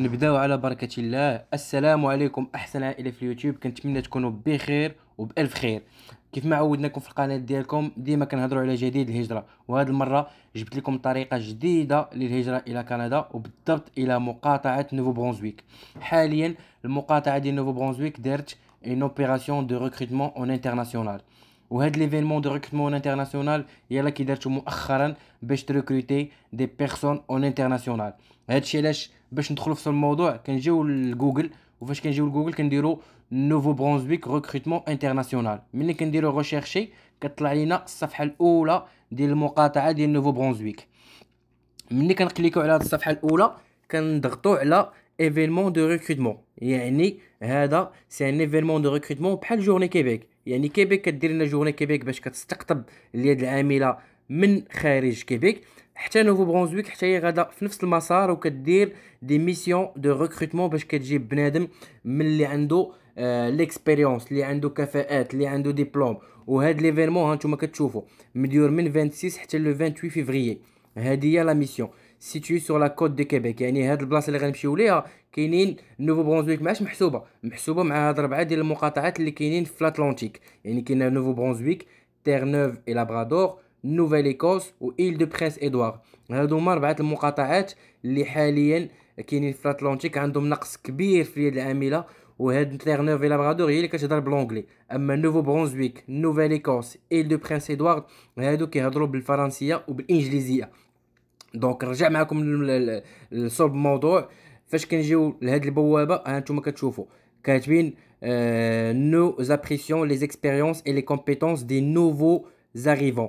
نبداو على بركة الله السلام عليكم أحسن عائلة في اليوتيوب كنتمنى تكونوا بخير وبألف خير كيف ما عودناكم في القناة ديالكم ديما كنهضروا على جديد الهجرة وهذه المرة جبت لكم طريقة جديدة للهجرة إلى كندا وبالضبط إلى مقاطعة نوفو برونزويك حاليا المقاطعة ديال نوفو برونزويك دارت اون اوبيراسيون دو ريكروتمون اون انترناسيونال وهاد ليفينمون دو ريكروتمون انترناسيونال يلا كي دارتو مؤخرا باش تريكروتي دي بيرسون اون انترناسيونال هادشي علاش باش ندخلوا في الموضوع كنجيو لجوجل وفاش كنجيو لجوجل كنديرو نوفو برونزويك ريكروتمون انترناسيونال ملي كنديرو ريشيرشي كطلع لينا الصفحه الاولى ديال المقاطعه ديال نوفو برونزويك ملي كنكليكو على هذه الصفحه الاولى كنضغطو على ايفينمون دو ريكروتمون يعني هذا سي ان ايفينمون دو ريكروتمون بحال جورني كيبيك يعني كيبيك كدير لنا جورني كيبيك باش كتستقطب اليد العامله من خارج كيبيك حتى نوفو برونزويك حتى هي غادا في نفس المسار وكدير دي ميسيون دو ريكروتمون باش كتجيب بنادم من اللي عنده ليكسبيريونس آه، اللي عنده كفاءات اللي عنده ديبلوم وهاد ليفينمون هانتوما كتشوفوا مديور من 26 حتى لو 28 فيفري هادي هي لا ميسيون سيتوي سور لا كوت دو كيبيك يعني هاد البلاصه اللي غنمشيو ليها كاينين نوفو برونزويك معاش محسوبه محسوبه مع هاد ربعه ديال المقاطعات اللي كاينين في لاتلانتيك يعني كاين نوفو برونزويك تيرنوف اي لابرادور نوفال ايكوس و ايل دو بريس ادوار هادو هما اربعه المقاطعات اللي حاليا كاينين في الاتلانتيك عندهم نقص كبير في اليد العامله وهاد تيرنوف لابرادور هي اللي كتهضر بلونجلي اما نوفو برونزويك نوفال ايكوس ايل دو برينس ادوارد هادو كيهضروا بالفرنسيه وبالانجليزيه دونك نرجع معكم لصلب الموضوع فاش كنجيو لهاد البوابه ها نتوما كتشوفوا كاتبين نو زابريسيون لي زيكسبيريونس اي لي كومبيتونس دي نوفو زاريفون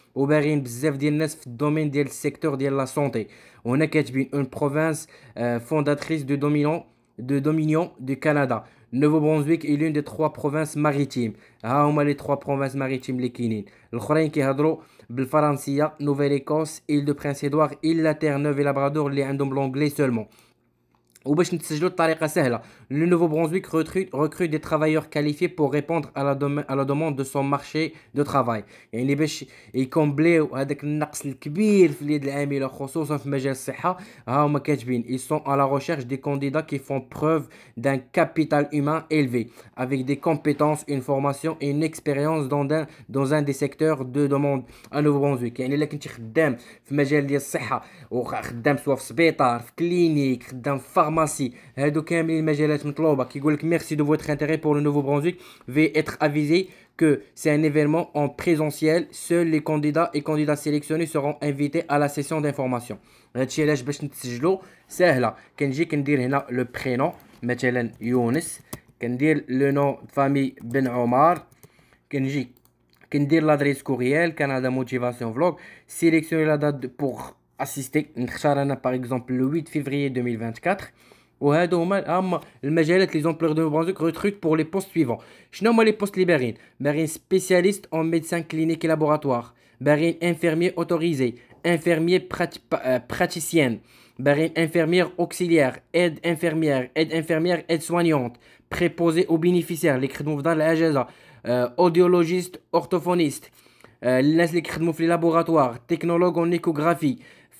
Au Béring, c'est le domaine du secteur de la santé. On a une province euh, fondatrice de Dominion du Canada. Nouveau-Brunswick est l'une des trois provinces maritimes. Ah, a les trois provinces maritimes l'équilibrent. Nouvelle-Écosse, prince édouard île l'Île-la-Terre-Neuve et l'Abrador les anglais seulement. Le نتسجلوا brunswick سهله recrute des travailleurs qualifiés pour répondre à la demande de son marché de travail ils sont à la recherche des candidats qui font preuve d'un capital humain élevé avec des compétences une formation et une expérience dans un des secteurs de demande à nouveau brunswick يعني الا كنتي خدام bah, qui merci de votre intérêt pour le nouveau Brunswick. Veuillez être avisé que c'est un événement en présentiel. Seuls les candidats et candidats sélectionnés seront invités à la session d'information. C'est là. le prénom. Younes. le nom de famille Ben Omar. Kenji. Qu'en dire l'adresse courriel, Canada Motivation Vlog, sélectionner la date pour assisté, par exemple, le 8 février 2024, où le les emplois de branche pour les postes suivants. Je les postes libérés. spécialiste en médecin clinique et laboratoire, Bérein infirmier autorisé. Infirmier euh, praticien. Bérein infirmière auxiliaire. Aide infirmière. Aide infirmière aide-soignante. Préposé aux bénéficiaires. L'écriture de la euh, Audiologiste orthophoniste. Euh, L'écriture des laboratoire, Technologue en échographie.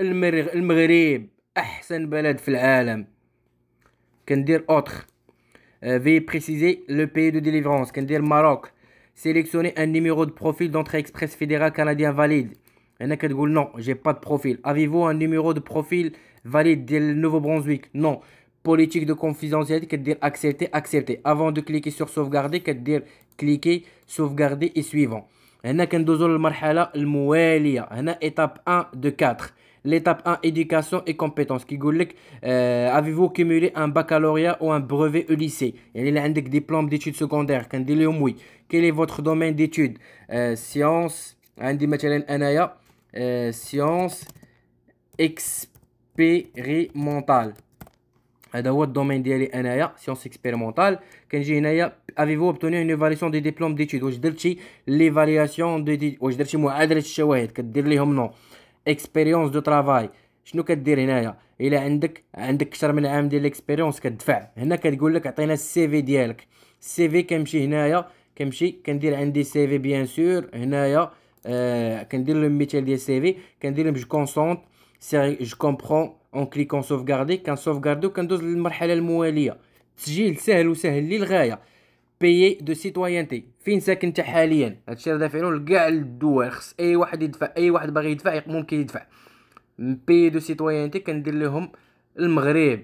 Le المغرب احسن بلد في العالم كندير autre? Euh, veuillez préciser le pays de délivrance. Kendir Maroc. Sélectionnez un numéro de profil d'entrée express fédérale canadien valide. Il y non, j'ai pas de profil. Avez-vous un numéro de profil valide du Nouveau-Brunswick Non. Politique de confidentialité, qui dire accepter, accepter. Avant de cliquer sur sauvegarder, qui dire cliquer, sauvegarder et suivant. Il y a le étape 1 de 4 l'étape 1 éducation et compétences qui euh, avez-vous cumulé un baccalauréat ou un brevet au lycée Il il a des diplôme d'études secondaires quand oui quel est votre domaine d'études euh, sciences andy mathélène anaya euh, sciences expérimentales dans votre domaine d'études NAIA, sciences expérimentales, Kenji avez-vous obtenu une évaluation des diplômes d'études j'ai je l'évaluation de. j'ai je mon adresse chez Wahid, que non. اكسبيريونس دو ترافاي شنو كدير هنايا الا عندك عندك اكثر من عام ديال الاكسبيريونس كتدفع هنا كتقول لك عطينا السي في ديالك السي في كنمشي هنايا كنمشي كندير عندي سي في بيان سور هنايا آه كندير لو ميتال ديال السي في كندير لهم جو كونسونت جو كومبرون اون كليكون سوفغاردي كنسوفغاردي وكندوز للمرحله المواليه تسجيل سهل وسهل للغايه بيي دو سيتويانتي فين ساكن انت حاليا هادشي راه دافعينو لكاع الدول خص اي واحد يدفع اي واحد باغي يدفع ممكن يدفع بيي دو سيتويانتي كندير لهم المغرب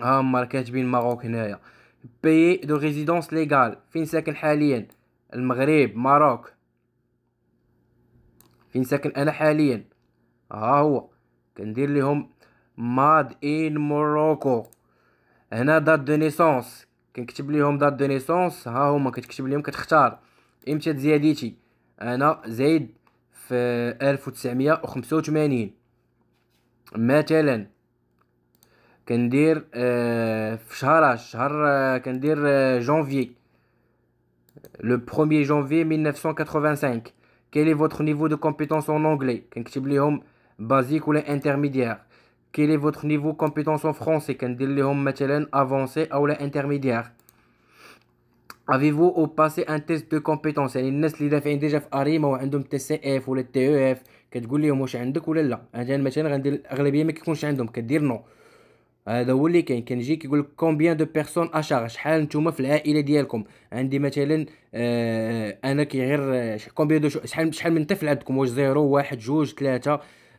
ها هما كاتبين ماروك هنايا بيي دو ريزيدونس ليغال فين ساكن حاليا المغرب ماروك فين ساكن انا حاليا ها هو كندير لهم ماد ان موروكو هنا دات دو نيسونس كنكتب ليهم دات دو نيسونس ها هما كتكتب ليهم كتختار امتى انا زيد في tu مثلا كندير في شهر كندير 1985 Quel est votre niveau de compétence en anglais كنكتب ليهم بازيك ولا quel est votre niveau de compétence en français avancé ou intermédiaire avez-vous au passé un test de compétence يعني الناس اللي دافعين ديجا في اريما de هذا هو اللي كاين كنجي كيقول لك شحال نتوما في العائله ديالكم عندي مثلا انا شحال من طفل عندكم واش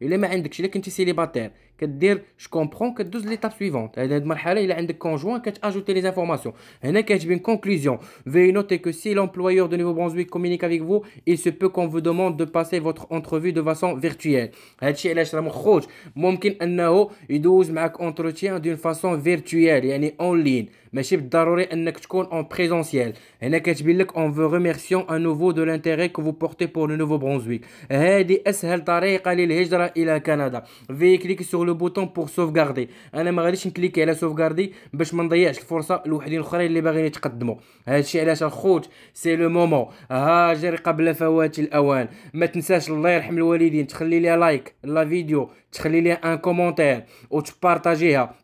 Il y a des gens célibataire sont célibataires. Je comprends que c'est l'étape suivante. Il y a des conjoints qui ont ajouté les informations. Une conclusion veuillez noter que si l'employeur de Nouveau-Brunswick communique avec vous, il se peut qu'on vous demande de passer votre entrevue de façon virtuelle. C'est ce que je veux dire. Je veux dire un entretien d'une façon virtuelle et en ligne. Mais je veux dire que c'est un en présentiel. Et je veux remercier à nouveau de l'intérêt que vous portez pour le Nouveau-Brunswick. C'est une tareille qui est en train de الى كندا في كليك سور لو بوتون بور سوفغاردي انا ما غاديش نكليكي على سوفغاردي باش ما نضيعش الفرصه لوحدين اخرين اللي باغيين يتقدموا هادشي علاش الخوت سي لو مومون هاجر قبل فوات الاوان ما تنساش الله يرحم الوالدين تخلي ليها لايك لا فيديو تخلي ليها ان كومونتير وتبارطاجيها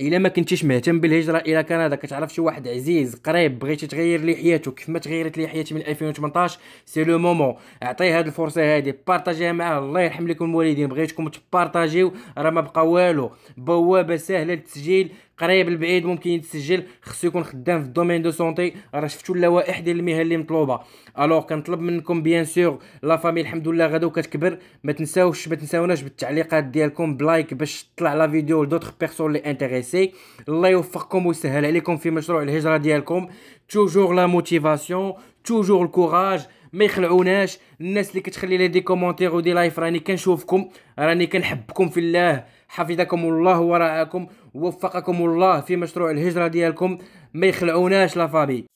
الا ما كنتيش مهتم بالهجره الى كندا كتعرف شي واحد عزيز قريب بغيتي تغير ليه حياته كيف ما تغيرت ليه حياتي من 2018 سي لو مومون اعطيه هذه الفرصه هذه بارطاجيها معاه الله يرحم لكم الوالدين بغيتكم تبارطاجيو راه ما بقى والو بوابه سهله للتسجيل قريب البعيد ممكن يتسجل خصو يكون خدام في الدومين دو سونتي راه شفتوا اللوائح ديال المهن اللي مطلوبه الوغ كنطلب منكم بيان سور لا فامي الحمد لله غدا وكتكبر ما تنساوش ما تنساوناش بالتعليقات ديالكم بلايك باش تطلع لا فيديو لدوطخ بيرسون لي انتريسي الله يوفقكم ويسهل عليكم في مشروع الهجره ديالكم توجور لا موتيفاسيون توجور الكوراج ما يخلعوناش الناس اللي كتخلي لي دي كومونتير ودي لايف راني كنشوفكم راني كنحبكم في الله حفظكم الله وراءكم وفقكم الله في مشروع الهجره ديالكم ما يخلعوناش لافامي